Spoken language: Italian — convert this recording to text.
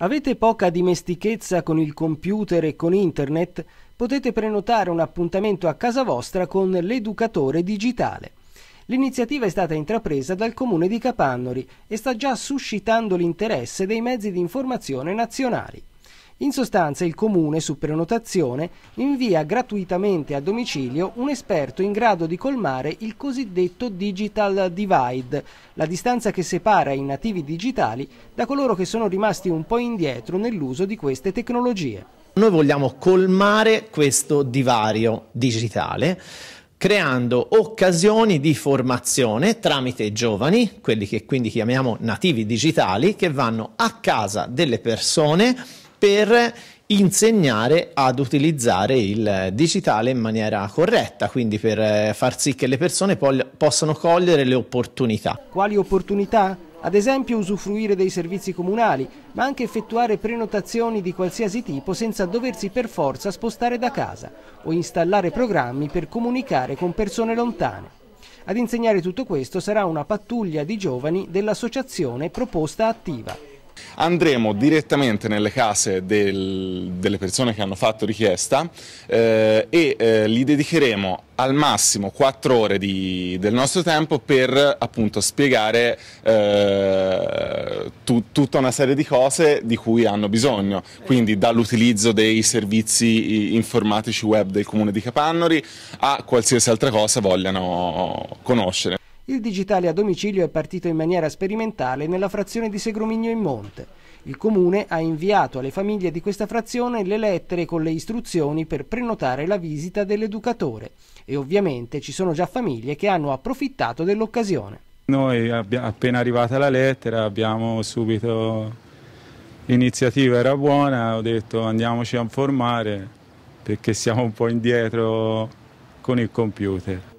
Avete poca dimestichezza con il computer e con internet? Potete prenotare un appuntamento a casa vostra con l'educatore digitale. L'iniziativa è stata intrapresa dal comune di Capannori e sta già suscitando l'interesse dei mezzi di informazione nazionali. In sostanza il comune, su prenotazione, invia gratuitamente a domicilio un esperto in grado di colmare il cosiddetto digital divide, la distanza che separa i nativi digitali da coloro che sono rimasti un po' indietro nell'uso di queste tecnologie. Noi vogliamo colmare questo divario digitale creando occasioni di formazione tramite giovani, quelli che quindi chiamiamo nativi digitali, che vanno a casa delle persone per insegnare ad utilizzare il digitale in maniera corretta, quindi per eh, far sì che le persone possano cogliere le opportunità. Quali opportunità? Ad esempio usufruire dei servizi comunali, ma anche effettuare prenotazioni di qualsiasi tipo senza doversi per forza spostare da casa o installare programmi per comunicare con persone lontane. Ad insegnare tutto questo sarà una pattuglia di giovani dell'associazione Proposta Attiva. Andremo direttamente nelle case del, delle persone che hanno fatto richiesta eh, e eh, gli dedicheremo al massimo 4 ore di, del nostro tempo per appunto spiegare eh, tu, tutta una serie di cose di cui hanno bisogno, quindi dall'utilizzo dei servizi informatici web del comune di Capannori a qualsiasi altra cosa vogliano conoscere il digitale a domicilio è partito in maniera sperimentale nella frazione di Segromigno in Monte. Il comune ha inviato alle famiglie di questa frazione le lettere con le istruzioni per prenotare la visita dell'educatore e ovviamente ci sono già famiglie che hanno approfittato dell'occasione. Noi appena arrivata la lettera abbiamo subito, l'iniziativa era buona, ho detto andiamoci a informare perché siamo un po' indietro con il computer.